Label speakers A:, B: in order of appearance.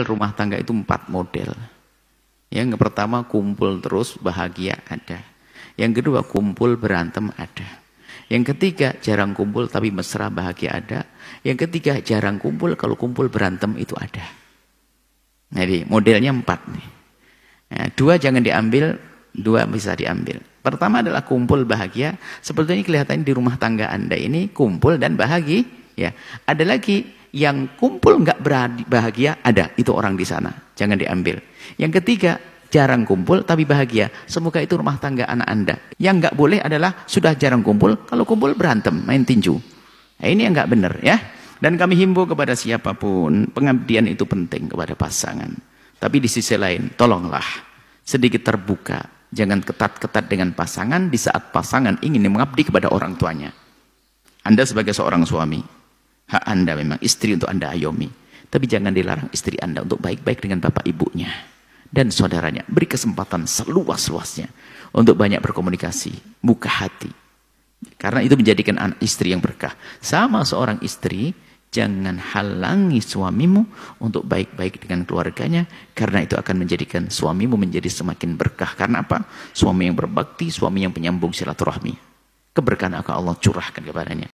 A: rumah tangga itu empat model. Yang pertama kumpul terus bahagia ada. Yang kedua kumpul berantem ada. Yang ketiga jarang kumpul tapi mesra bahagia ada. Yang ketiga jarang kumpul kalau kumpul berantem itu ada. Jadi nah, modelnya empat nih. Nah, dua jangan diambil, dua bisa diambil. Pertama adalah kumpul bahagia. Seperti kelihatan kelihatannya di rumah tangga anda ini kumpul dan bahagia. Ya, ada lagi yang kumpul nggak bahagia ada, itu orang di sana. Jangan diambil. Yang ketiga, jarang kumpul tapi bahagia. Semoga itu rumah tangga anak Anda. Yang nggak boleh adalah sudah jarang kumpul, kalau kumpul berantem, main tinju. Nah, ini yang nggak benar ya. Dan kami himbau kepada siapapun, pengabdian itu penting kepada pasangan. Tapi di sisi lain, tolonglah sedikit terbuka. Jangan ketat-ketat dengan pasangan di saat pasangan ingin mengabdi kepada orang tuanya. Anda sebagai seorang suami, Hak Anda memang istri untuk Anda ayomi. Tapi jangan dilarang istri Anda untuk baik-baik dengan bapak ibunya dan saudaranya. Beri kesempatan seluas-luasnya untuk banyak berkomunikasi, buka hati. Karena itu menjadikan anak istri yang berkah. Sama seorang istri, jangan halangi suamimu untuk baik-baik dengan keluarganya karena itu akan menjadikan suamimu menjadi semakin berkah. Karena apa? Suami yang berbakti, suami yang penyambung silaturahmi. Keberkahan akan Allah curahkan kepadanya.